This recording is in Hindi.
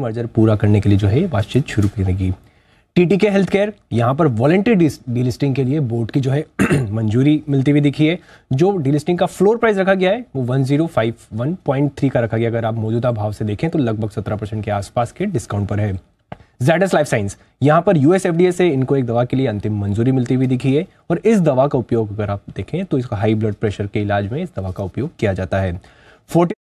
मर्जर पूरा करने के लिए जो है बातचीत शुरू करेगी टीटीके हेल्थ केयर यहाँ पर वॉलेंटियर डीलिस्टिंग के लिए बोर्ड की जो है मंजूरी मिलती हुई दिखी है जो डीलिस्टिंग का फ्लोर प्राइस रखा गया है वो 1051.3 का रखा गया अगर आप मौजूदा भाव से देखें तो लगभग 17 परसेंट के आसपास के डिस्काउंट पर है जेडस लाइफ साइंस यहाँ पर यूएस एफडीए से इनको एक दवा के लिए अंतिम मंजूरी मिलती हुई दिखी है और इस दवा का उपयोग अगर आप देखें तो इसका हाई ब्लड प्रेशर के इलाज में इस दवा का उपयोग किया जाता है फोर्टी